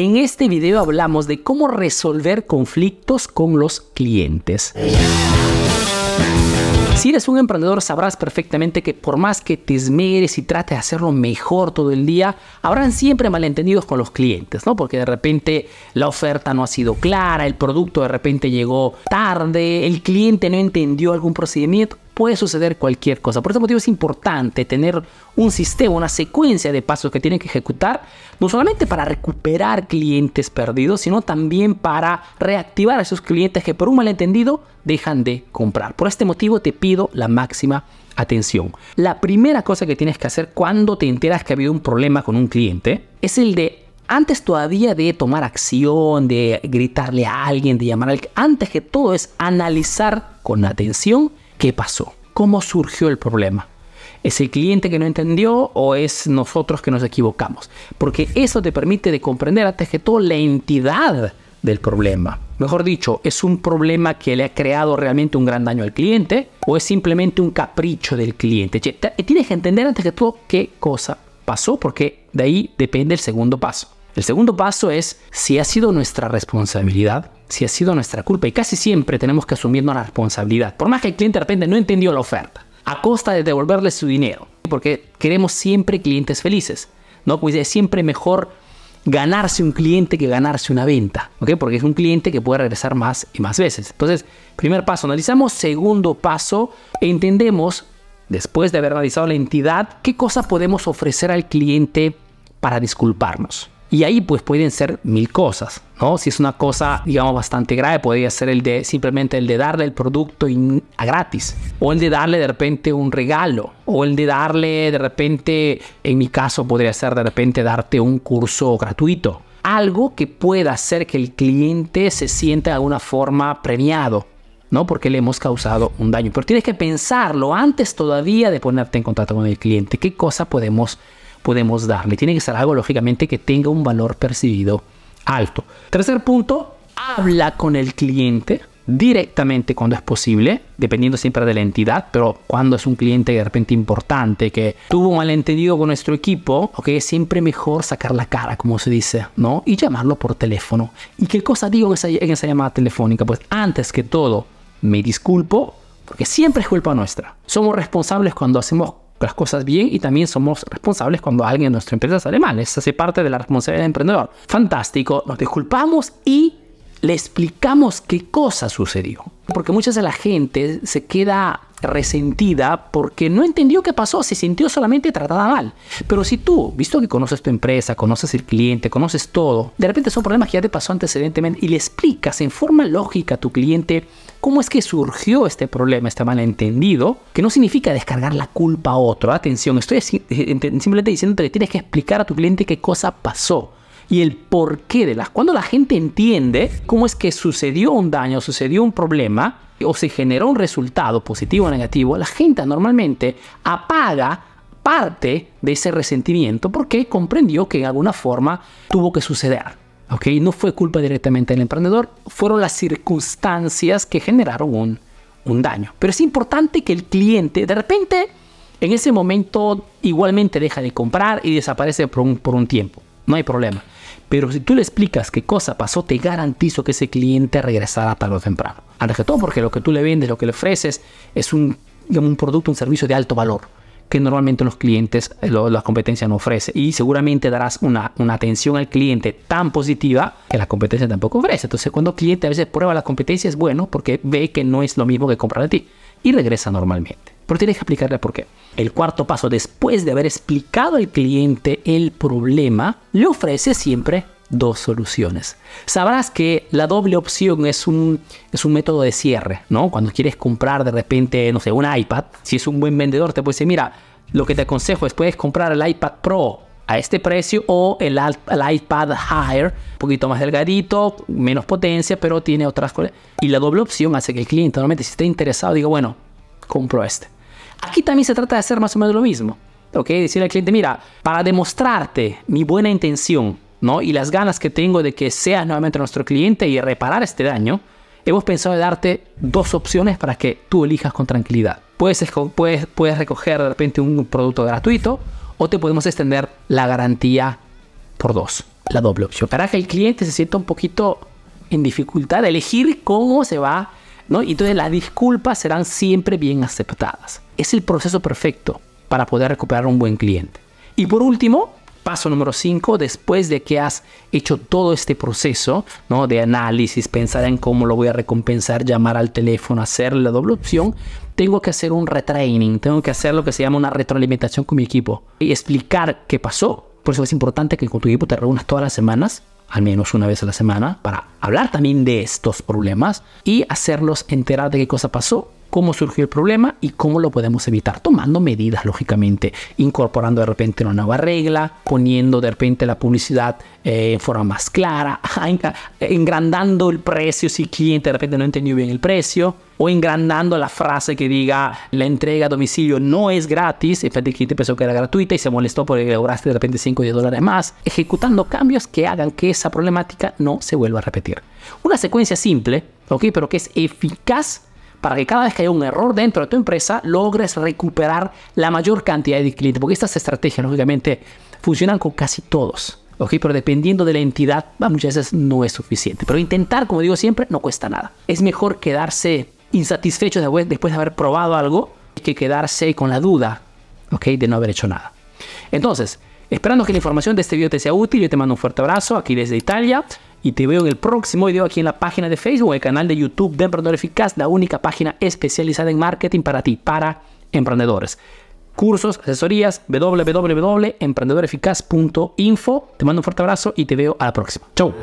En este video hablamos de cómo resolver conflictos con los clientes. Si eres un emprendedor sabrás perfectamente que por más que te esmeres y trates de hacerlo mejor todo el día, habrán siempre malentendidos con los clientes, ¿no? Porque de repente la oferta no ha sido clara, el producto de repente llegó tarde, el cliente no entendió algún procedimiento puede suceder cualquier cosa. Por este motivo es importante tener un sistema, una secuencia de pasos que tienen que ejecutar, no solamente para recuperar clientes perdidos, sino también para reactivar a esos clientes que por un malentendido dejan de comprar. Por este motivo te pido la máxima atención. La primera cosa que tienes que hacer cuando te enteras que ha habido un problema con un cliente es el de antes todavía de tomar acción, de gritarle a alguien, de llamar al... Antes que todo es analizar con atención qué pasó, cómo surgió el problema. ¿Es el cliente que no entendió o es nosotros que nos equivocamos? Porque eso te permite de comprender antes que todo la entidad del problema. Mejor dicho, ¿es un problema que le ha creado realmente un gran daño al cliente o es simplemente un capricho del cliente? Eh, tienes que entender antes que todo qué cosa pasó porque de ahí depende el segundo paso. El segundo paso es si ha sido nuestra responsabilidad, si ha sido nuestra culpa. Y casi siempre tenemos que asumirnos la responsabilidad. Por más que el cliente de repente no entendió la oferta, a costa de devolverle su dinero. Porque queremos siempre clientes felices. ¿no? es siempre mejor ganarse un cliente que ganarse una venta, Porque es un cliente que puede regresar más y más veces. Entonces, primer paso, analizamos. Segundo paso, entendemos, después de haber analizado la entidad, qué cosa podemos ofrecer al cliente para disculparnos. Y ahí pues pueden ser mil cosas, ¿no? Si es una cosa, digamos, bastante grave, podría ser el de simplemente el de darle el producto a gratis, o el de darle de repente un regalo, o el de darle de repente, en mi caso podría ser de repente darte un curso gratuito, algo que pueda hacer que el cliente se sienta de alguna forma premiado. ¿no? Porque le hemos causado un daño. Pero tienes que pensarlo antes todavía de ponerte en contacto con el cliente. ¿Qué cosa podemos podemos darle. Tiene que ser algo, lógicamente, que tenga un valor percibido alto. Tercer punto, habla con el cliente directamente cuando es posible, dependiendo siempre de la entidad, pero cuando es un cliente de repente importante que tuvo un malentendido con nuestro equipo, ok, es siempre mejor sacar la cara, como se dice, ¿no? Y llamarlo por teléfono. ¿Y qué cosa digo en esa, en esa llamada telefónica? Pues antes que todo, me disculpo, porque siempre es culpa nuestra. Somos responsables cuando hacemos las cosas bien y también somos responsables cuando alguien en nuestra empresa sale mal. Esa hace parte de la responsabilidad del emprendedor. Fantástico, nos disculpamos y le explicamos qué cosa sucedió. Porque muchas de la gente se queda resentida porque no entendió qué pasó, se sintió solamente tratada mal. Pero si tú, visto que conoces tu empresa, conoces el cliente, conoces todo, de repente son problemas que ya te pasó antecedentemente y le explicas en forma lógica a tu cliente cómo es que surgió este problema, este malentendido, que no significa descargar la culpa a otro. Atención, estoy eh, simplemente diciéndote que tienes que explicar a tu cliente qué cosa pasó y el porqué de las. Cuando la gente entiende cómo es que sucedió un daño, sucedió un problema o se generó un resultado positivo o negativo, la gente normalmente apaga parte de ese resentimiento porque comprendió que en alguna forma tuvo que suceder. ¿ok? No fue culpa directamente del emprendedor, fueron las circunstancias que generaron un, daño. Pero es importante que el cliente de repente en ese momento igualmente deja de comprar y desaparece por un tiempo. No hay problema. Pero si tú le explicas qué cosa pasó, te garantizo que ese cliente regresará tarde o temprano. Antes que todo porque lo que tú le vendes, lo que le ofreces, es un, producto, un servicio de alto valor que normalmente los clientes, eh, la competencia no ofrece. Y seguramente darás una, una, atención al cliente tan positiva que la competencia tampoco ofrece. Entonces, cuando el cliente a veces prueba la competencia, es bueno porque ve que no es lo mismo que comprar de ti y regresa normalmente. Pero tienes que explicarle por qué. El cuarto paso, después de haber explicado al cliente el problema, le ofrece siempre dos soluciones. Sabrás que la doble opción es un, es un método de cierre, ¿no? Cuando quieres comprar de repente, no sé, un iPad, si es un buen vendedor te puede decir, mira, lo que te aconsejo es puedes comprar el iPad Pro a este precio o el, el iPad Higher, un poquito más delgadito, menos potencia, pero tiene otras cosas. Y la doble opción hace que el cliente normalmente si está interesado diga, bueno, compro este. Aquí también se trata de hacer más o menos lo mismo. ¿ok? Decirle al cliente, mira, para demostrarte mi buena intención, ¿no? Y las ganas que tengo de que seas nuevamente nuestro cliente y reparar este daño, hemos pensado en darte dos opciones para que tú elijas con tranquilidad. Puedes, recoger de repente un producto gratuito o te podemos extender la garantía por dos, la doble opción, para que el cliente se sienta un poquito en dificultad de elegir cómo se va entonces las disculpas serán siempre bien aceptadas. Es el proceso perfecto para poder recuperar un buen cliente. Y por último, paso número 5, después de que has hecho todo este proceso de análisis, pensar en cómo lo voy a recompensar, llamar al teléfono, hacer la doble opción, tengo que hacer un retraining, tengo que hacer lo que se llama una retroalimentación con mi equipo y explicar qué pasó. Por eso es importante que con tu equipo te reúnas todas las semanas al menos una vez a la semana para hablar también de estos problemas y hacerlos enterar de qué cosa pasó cómo surgió el problema y cómo lo podemos evitar, tomando medidas, lógicamente, incorporando de repente una nueva regla, poniendo de repente la publicidad eh, en forma más clara, engrandando el precio si el cliente de repente no entendió bien el precio, o engrandando la frase que diga la entrega a domicilio no es gratis, en el cliente pensó que era gratuita y se molestó porque lograste de repente 5 o 10 dólares más, ejecutando cambios que hagan que esa problemática no se vuelva a repetir. Una secuencia simple, ¿ok? Pero que es eficaz para que cada vez que haya un error dentro de tu empresa logres recuperar la mayor cantidad de clientes. Porque estas estrategias, lógicamente, funcionan con casi todos. ¿ok? Pero dependiendo de la entidad, muchas veces no es suficiente. Pero intentar, como digo siempre, no cuesta nada. Es mejor quedarse insatisfecho después de haber probado algo que quedarse con la duda, De no haber hecho nada. Entonces, esperando que la información de este video te sea útil, yo te mando un fuerte abrazo aquí desde Italia y te veo en el próximo video aquí en la página de Facebook, el canal de YouTube de Emprendedor Eficaz, la única página especializada en marketing para ti, para emprendedores. Cursos, asesorías, www.emprendedoreficaz.info. Te mando un fuerte abrazo y te veo a la próxima. Chau.